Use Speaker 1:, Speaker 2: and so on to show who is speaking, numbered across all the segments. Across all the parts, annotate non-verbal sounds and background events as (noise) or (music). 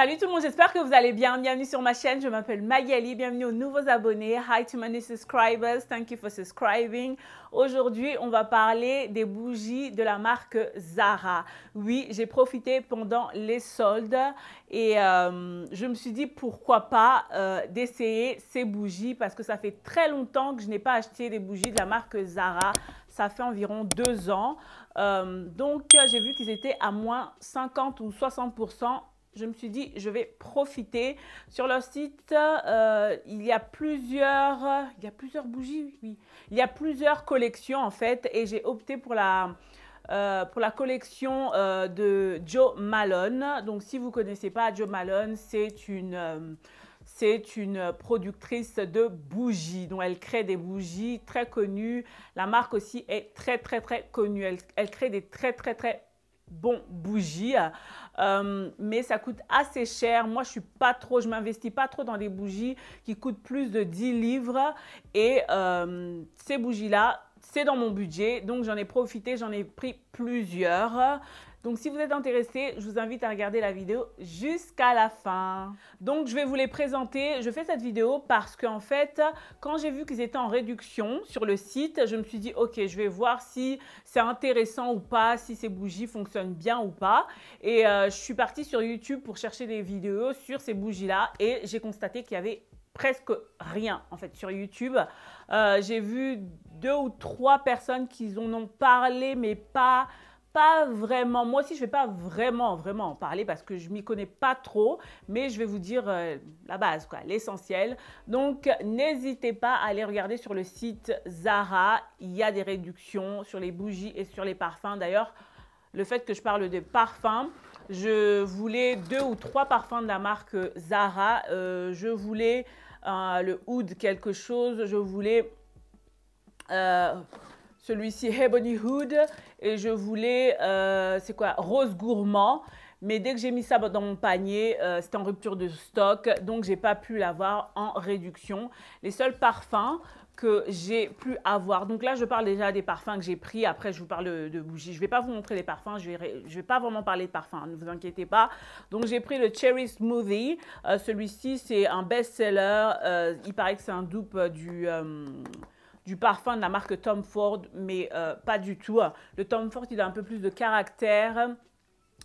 Speaker 1: Salut tout le monde, j'espère que vous allez bien. Bienvenue sur ma chaîne, je m'appelle Magali. Bienvenue aux nouveaux abonnés. Hi to my subscribers, thank you for subscribing. Aujourd'hui, on va parler des bougies de la marque Zara. Oui, j'ai profité pendant les soldes et euh, je me suis dit pourquoi pas euh, d'essayer ces bougies parce que ça fait très longtemps que je n'ai pas acheté des bougies de la marque Zara. Ça fait environ deux ans. Euh, donc, j'ai vu qu'ils étaient à moins 50 ou 60 je me suis dit, je vais profiter. Sur leur site, euh, il, y a plusieurs, il y plusieurs bougies, oui. Il y a plusieurs collections, en fait, et j'ai opté pour la, euh, pour la collection euh, de Joe Malone. Donc, si vous ne connaissez pas Joe Malone, c'est une c'est une productrice de bougies. dont elle crée des bougies très connues. La marque aussi est très, très, très connue. Elle, elle, crée des très, très, très bon bougies, euh, mais ça coûte assez cher. Moi, je suis pas trop, je m'investis pas trop dans des bougies qui coûtent plus de 10 livres. Et euh, ces bougies-là, c'est dans mon budget, donc j'en ai profité, j'en ai pris plusieurs. Donc si vous êtes intéressé, je vous invite à regarder la vidéo jusqu'à la fin. Donc je vais vous les présenter. Je fais cette vidéo parce qu'en fait, quand j'ai vu qu'ils étaient en réduction sur le site, je me suis dit ok, je vais voir si c'est intéressant ou pas, si ces bougies fonctionnent bien ou pas. Et euh, je suis partie sur YouTube pour chercher des vidéos sur ces bougies-là et j'ai constaté qu'il y avait presque rien en fait sur YouTube. Euh, j'ai vu deux ou trois personnes qui en ont parlé mais pas vraiment, moi aussi je vais pas vraiment, vraiment parler parce que je m'y connais pas trop, mais je vais vous dire euh, la base, quoi, l'essentiel. Donc n'hésitez pas à aller regarder sur le site Zara, il y a des réductions sur les bougies et sur les parfums. D'ailleurs, le fait que je parle de parfums, je voulais deux ou trois parfums de la marque Zara. Euh, je voulais euh, le Oud quelque chose, je voulais celui-ci Ebony Hood et je voulais, euh, c'est quoi, Rose Gourmand. Mais dès que j'ai mis ça dans mon panier, euh, c'était en rupture de stock, donc j'ai pas pu l'avoir en réduction. Les seuls parfums que j'ai pu avoir. Donc là, je parle déjà des parfums que j'ai pris. Après, je vous parle de, bougies. Je ne vais pas vous montrer les parfums. Je vais, je vais, pas vraiment parler de parfums. Ne vous inquiétez pas. Donc, j'ai pris le Cherry Smoothie. Euh, celui-ci, c'est un best-seller. Euh, il paraît que c'est un dupe du du parfum de la marque Tom Ford, mais euh, pas du tout. Hein. Le Tom Ford, il a un peu plus de caractère.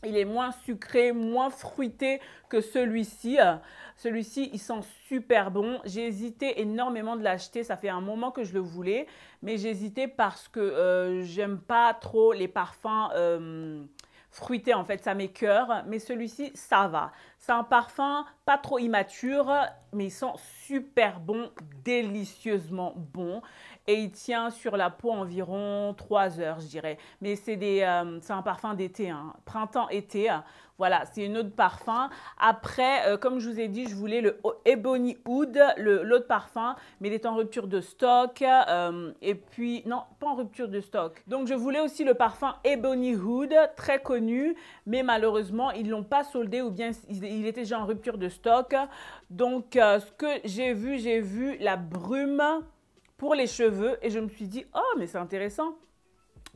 Speaker 1: Il est moins sucré, moins fruité que celui-ci. Euh. Celui-ci, il sent super bon. J'ai hésité énormément de l'acheter. Ça fait un moment que je le voulais, mais j'ai hésité parce que euh, j'aime pas trop les parfums. fruités. fruité en fait, ça m'écœure, mais celui-ci, ça va. C'est un parfum pas trop immature, mais il sent super bon, délicieusement bon. Et il tient sur la peau environ 3 heures, je dirais. Mais c'est euh, un parfum d'été, hein. printemps-été. Euh, voilà, c'est une autre parfum. Après, euh, comme je vous ai dit, je voulais le Ebony Hood, l'autre parfum, mais il est en rupture de stock. et puis, non, pas en rupture de stock. Donc, je voulais aussi le parfum Ebony Hood, très connu, mais malheureusement, ils ne l'ont pas soldé ou bien il était déjà en rupture de stock. Donc, euh, ce que j'ai vu, j'ai vu la brume pour les cheveux et je me suis dit, oh, mais c'est intéressant.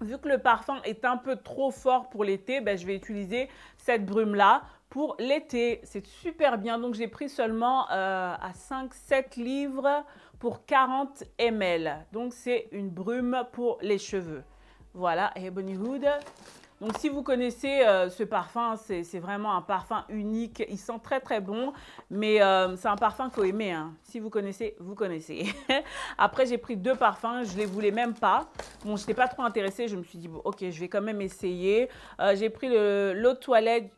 Speaker 1: Vu que le parfum est un peu trop fort pour l'été, ben, je vais utiliser cette brume-là pour l'été. C'est super bien. Donc, j'ai pris seulement euh, à 5-7 livres pour 40 ml. Donc, c'est une brume pour les cheveux. Voilà, et Bonnie Hood. Donc si vous connaissez euh, ce parfum, c'est vraiment un parfum unique. Il sent très très bon, mais euh, c'est un parfum qu'on aimait. Hein. Si vous connaissez, vous connaissez. (laughs) Après, j'ai pris deux parfums, je ne les voulais même pas. Bon, je n'étais pas trop intéressée, je me suis dit, ok, je vais quand même essayer. Euh, j'ai pris l'eau de toilette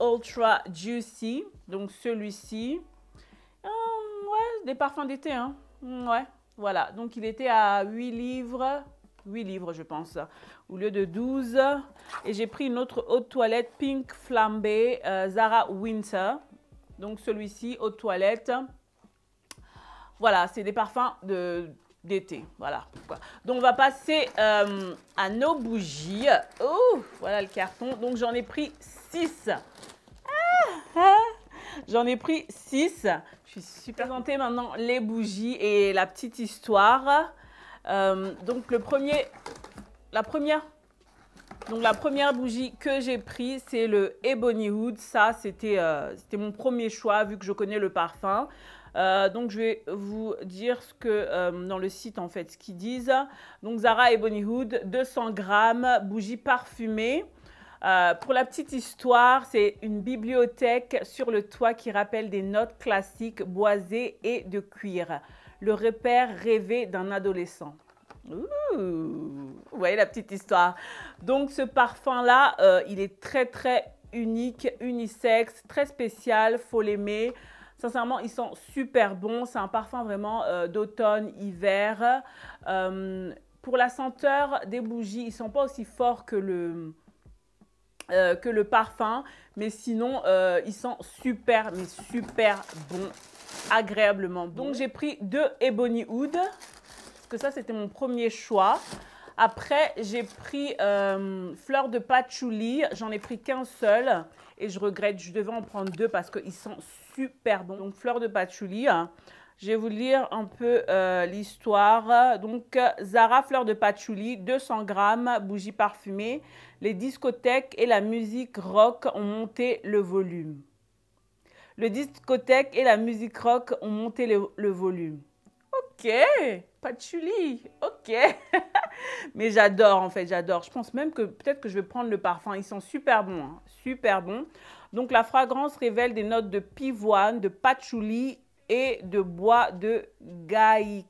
Speaker 1: Ultra Juicy, donc celui-ci. ouais, des parfums d'été, hein. mm, ouais, voilà. Donc il était à 8 livres. 8 livres, je pense, au lieu de 12. Et j'ai pris une autre haute toilette pink flambée euh, Zara Winter. Donc celui-ci, haute toilette. Voilà, c'est des parfums de d'été. Voilà. Donc, on va passer euh, à nos bougies. Oh, voilà le carton. Donc, j'en ai pris 6. Ah, ah. J'en ai pris 6. Je suis super contente maintenant les bougies et la petite histoire. Euh, donc la première, la première bougie que j'ai prise, c'est le Ebony Hood. Ça, euh, c'était mon premier choix vu que je connais le parfum. Euh, donc je vais vous dire ce que dans le site en fait ce qu'ils disent. Donc Zara Ebony Hood, 200 grammes, bougie parfumée. pour la petite histoire, c'est une bibliothèque sur le toit qui rappelle des notes classiques boisées et de cuir le repère rêvé d'un adolescent. vous voyez la petite histoire. Donc ce parfum-là, euh, il est très très unique, unisexe, très spécial, faut l'aimer. Sincèrement, ils sont super bons. C'est un parfum vraiment euh, d'automne, hiver. Euh, pour la senteur des bougies, ils ne sont pas aussi forts que le, que le parfum. Mais sinon, ils sont super, mais super bons agréablement Donc j'ai pris deux Ebony Hood, parce que ça c'était mon premier choix. Après, j'ai pris euh, Fleur de patchouli. J'en ai pris qu'un seul et je regrette, je devais en prendre deux parce qu'ils sont super bon. Donc, Fleur de patchouli. Hein. Je vais vous lire un peu euh, l'histoire. Donc, Zara Fleur de patchouli, 200 grammes, bougie parfumée. Les discothèques et la musique rock ont monté le volume. Le discothèque et la musique rock ont monté le, volume. Ok, patchouli, ok. (laughs) Mais j'adore en fait, j'adore. Je pense même que peut-être que je vais prendre le parfum. Ils sont super bon, hein, super bon. Donc la fragrance révèle des notes de pivoine, de patchouli et de bois de gaillac.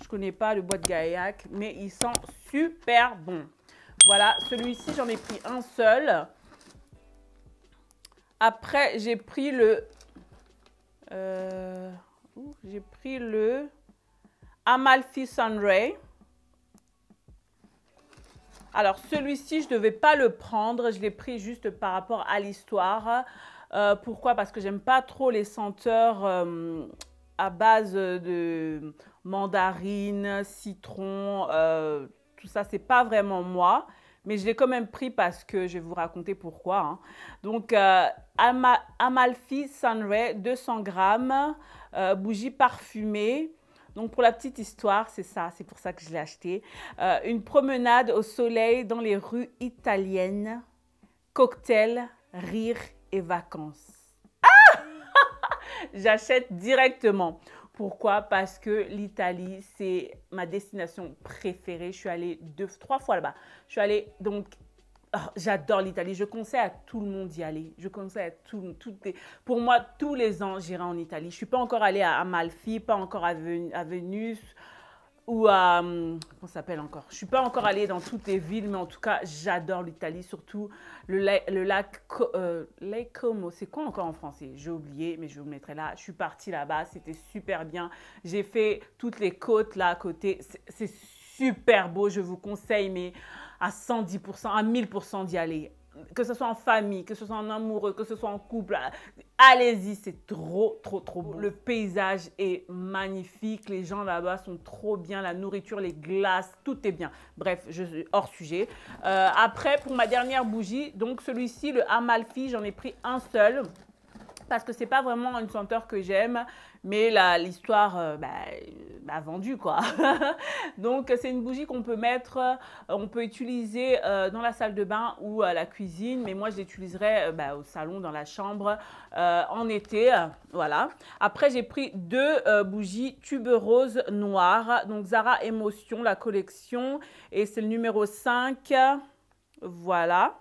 Speaker 1: Je connais pas le bois de gaillac, mais ils sent super bon. Voilà, celui-ci, j'en ai pris un seul. Après, j'ai pris le... Euh, j'ai pris le Amalfi Sunray. Alors, celui-ci, je ne devais pas le prendre. Je l'ai pris juste par rapport à l'histoire. Euh, pourquoi Parce que j'aime pas trop les senteurs euh, à base de mandarine, citron. tout ça, c'est pas vraiment moi. Mais je l'ai quand même pris parce que je vais vous raconter pourquoi. Hein. Donc, euh, Amalfi Sunray, 200 grammes, euh, bougie parfumée. Donc, pour la petite histoire, c'est ça, c'est pour ça que je l'ai acheté. Euh, une promenade au soleil dans les rues italiennes. Cocktail, rire et vacances. Ah (laughs) J'achète directement. Pourquoi Parce que l'Italie, c'est ma destination préférée. Je suis allée deux, trois fois là-bas. Je suis allée donc oh, J'adore l'Italie. Je conseille à tout le monde d'y aller. Je conseille à tout, le monde. Pour moi, tous les ans, j'irai en Italie. Je ne suis pas encore allée à Amalfi, pas encore à, à Venus, ou à. comment hum, s'appelle encore Je ne suis pas encore allée dans toutes les villes, mais en tout cas, j'adore l'Italie, surtout le, le lac euh, Lake Como. C'est quoi encore en français J'ai oublié, mais je vous mettrai là. Je suis partie là-bas, c'était super bien. J'ai fait toutes les côtes là à côté. C'est super beau, je vous conseille, mais à 110%, à 1000% d'y aller que ce soit en famille, que ce soit en amoureux, que ce soit en couple, allez-y, c'est trop, trop, trop beau. Le paysage est magnifique, les gens là-bas sont trop bien, la nourriture, les glaces, tout est bien. Bref, je suis hors sujet. Euh, après, pour ma dernière bougie, donc celui-ci, le Amalfi, j'en ai pris un seul parce que c'est pas vraiment une senteur que j'aime mais l'histoire euh, bah, euh, m'a vendu quoi. (laughs) Donc c'est une bougie qu'on peut mettre, euh, on peut utiliser dans la salle de bain ou à la cuisine, mais moi je l'utiliserai bah, au salon, dans la chambre, en été, voilà. Après j'ai pris deux bougies tube rose noire, donc Zara Emotion, la collection, et c'est le numéro 5, voilà.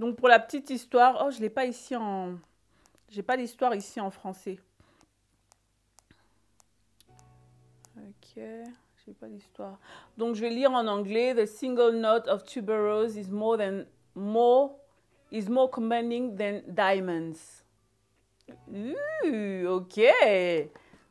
Speaker 1: Donc pour la petite histoire, oh je l'ai pas ici en, j'ai pas l'histoire ici en français. j'ai pas d'histoire. Donc je vais lire en anglais. The single note of tuberose is more than more is more commanding than diamonds. ok.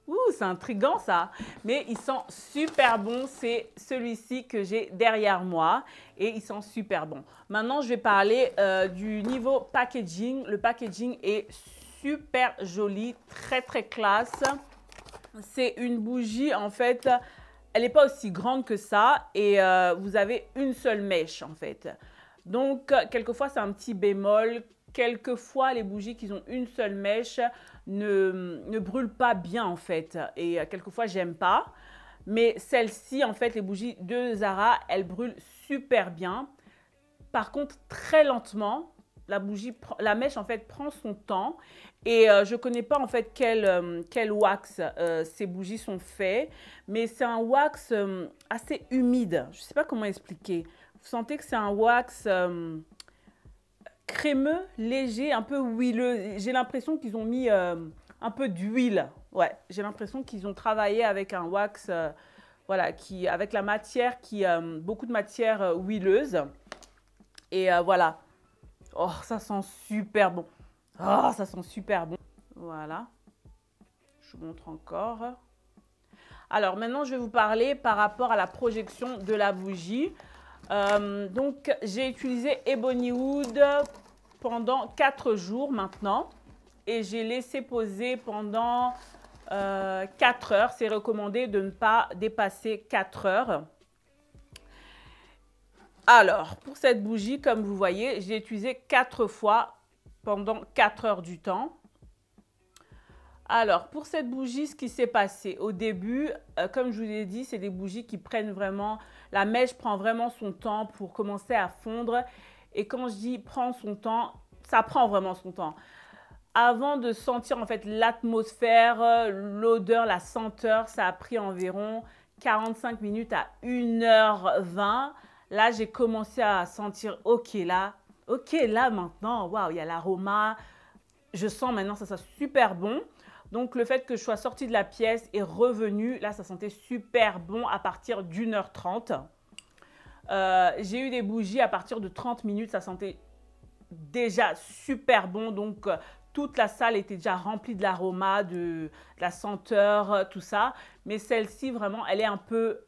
Speaker 1: Ouh, c'est intrigant ça. Mais ils sont super bon. C'est celui-ci que j'ai derrière moi. Et ils sont super bons. Maintenant, je vais parler euh, du niveau packaging. Le packaging est super joli, très très classe. C'est une bougie, en fait, elle n'est pas aussi grande que ça et euh, vous avez une seule mèche, en fait. Donc, quelquefois, c'est un petit bémol. Quelquefois, les bougies qui ont une seule mèche ne, brûlent pas bien, en fait. Et euh, quelquefois, j'aime pas. Mais celle-ci, en fait, les bougies de Zara, elles brûlent super bien. Par contre, très lentement, la bougie, la mèche en fait prend son temps et euh, je ne connais pas en fait quel, euh, wax euh, ces bougies sont faites, mais c'est un wax assez humide. Je ne sais pas comment expliquer. Vous sentez que c'est un wax crémeux, léger, un peu huileux. J'ai l'impression qu'ils ont mis un peu d'huile. Ouais, j'ai l'impression qu'ils ont travaillé avec un wax, voilà, qui, avec la matière qui, beaucoup de matière huileuse. Et voilà. Oh, ça sent super bon. Oh, ça sent super bon. Voilà. Je vous montre encore. Alors maintenant, je vais vous parler par rapport à la projection de la bougie. Euh, donc, j'ai utilisé Ebony Wood pendant 4 jours maintenant. Et j'ai laissé poser pendant 4 euh, heures. C'est recommandé de ne pas dépasser 4 heures. Alors, pour cette bougie, comme vous voyez, j'ai utilisé 4 fois pendant 4 heures du temps. Alors, pour cette bougie, ce qui s'est passé au début, euh, comme je vous l'ai dit, c'est des bougies qui prennent vraiment, la mèche prend vraiment son temps pour commencer à fondre. Et quand je dis prend son temps, ça prend vraiment son temps. Avant de sentir en fait l'atmosphère, l'odeur, la senteur, ça a pris environ 45 minutes à 1h20 là, j'ai commencé à sentir, OK, là, OK, là, maintenant, waouh, il y a l'aroma. Je sens maintenant, ça sent super bon. Donc, le fait que je sois sortie de la pièce et revenue, là, ça sentait super bon à partir d'une heure trente. Euh, j'ai eu des bougies à partir de 30 minutes, ça sentait déjà super bon. Donc, euh, toute la salle était déjà remplie de l'aroma, de, la senteur, euh, tout ça. Mais celle-ci, vraiment, elle est un peu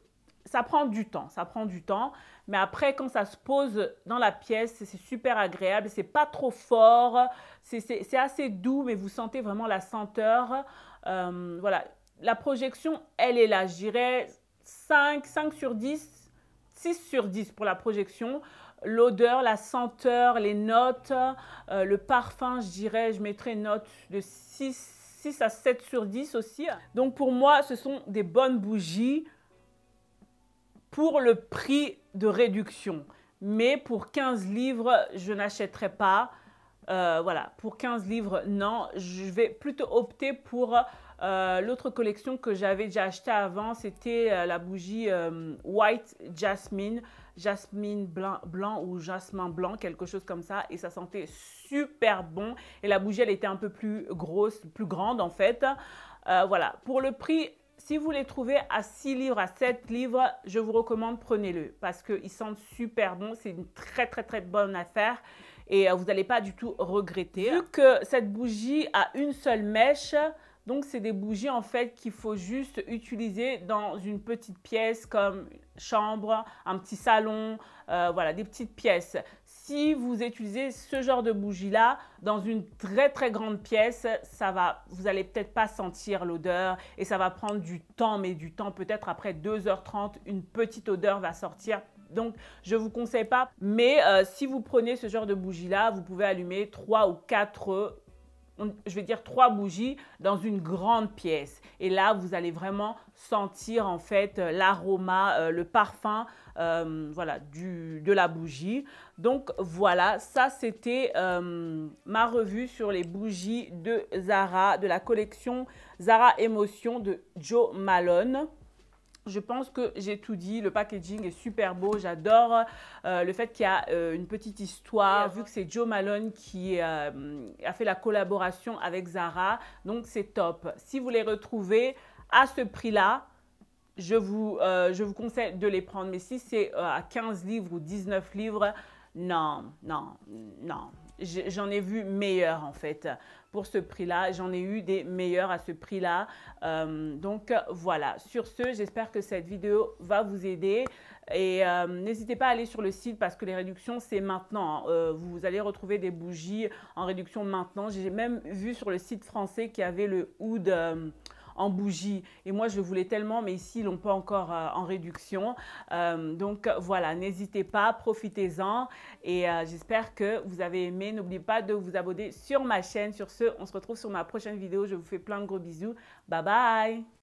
Speaker 1: ça prend du temps, ça prend du temps. Mais après, quand ça se pose dans la pièce, c'est super agréable, c'est pas trop fort, c'est assez doux, mais vous sentez vraiment la senteur. Euh, voilà, la projection, elle est là. Je dirais 5, 5 sur 10, 6 sur 10 pour la projection. L'odeur, la senteur, les notes, euh, le parfum, je dirais, je mettrais notes note de 6, 6 à 7 sur 10 aussi. Donc pour moi, ce sont des bonnes bougies pour le prix de réduction. Mais pour 15 livres, je n'achèterai pas. Euh, voilà, pour 15 livres, non. Je vais plutôt opter pour euh, l'autre collection que j'avais déjà acheté avant. C'était euh, la bougie White Jasmine, Jasmine blanc, blanc ou jasmin blanc, quelque chose comme ça. Et ça sentait super bon. Et la bougie, elle était un peu plus grosse, plus grande en fait. voilà, pour le prix si vous les trouvez à 6 livres, à 7 livres, je vous recommande, prenez-le parce qu'ils sentent super bon. C'est une très, très, très bonne affaire et euh, vous n'allez pas du tout regretter. Vu que cette bougie a une seule mèche, donc c'est des bougies en fait qu'il faut juste utiliser dans une petite pièce comme chambre, un petit salon, euh, voilà, des petites pièces si vous utilisez ce genre de bougie-là dans une très très grande pièce, ça va, vous allez peut-être pas sentir l'odeur et ça va prendre du temps, mais du temps peut-être après 2h30, une petite odeur va sortir. Donc, je ne vous conseille pas. Mais euh, si vous prenez ce genre de bougie-là, vous pouvez allumer 3 ou 4 je vais dire trois bougies dans une grande pièce. Et là, vous allez vraiment sentir en fait euh, l'aroma, euh, le parfum euh, voilà, de la bougie. Donc voilà, ça c'était ma revue sur les bougies de Zara, de la collection Zara Emotion de Joe Malone. Je pense que j'ai tout dit. Le packaging est super beau. J'adore euh, le fait qu'il y a euh, une petite histoire, vu que c'est Joe Malone qui euh, a fait la collaboration avec Zara. Donc, c'est top. Si vous les retrouvez à ce prix-là, je vous conseille de les prendre. Mais si c'est à 15 livres ou 19 livres, non, non, non j'en ai vu meilleur en fait. Pour ce prix-là, j'en ai eu des meilleurs à ce prix-là. Euh, donc voilà, sur ce, j'espère que cette vidéo va vous aider. Et euh, n'hésitez pas à aller sur le site parce que les réductions, c'est maintenant. Hein. Euh, vous allez retrouver des bougies en réduction maintenant. J'ai même vu sur le site français qu'il y avait le Oud en bougie. Et moi, je voulais tellement, mais ici, ils l'ont pas encore euh, en réduction. Euh, donc voilà, n'hésitez pas, profitez-en. Et euh, j'espère que vous avez aimé. N'oubliez pas de vous abonner sur ma chaîne. Sur ce, on se retrouve sur ma prochaine vidéo. Je vous fais plein de gros bisous. Bye bye.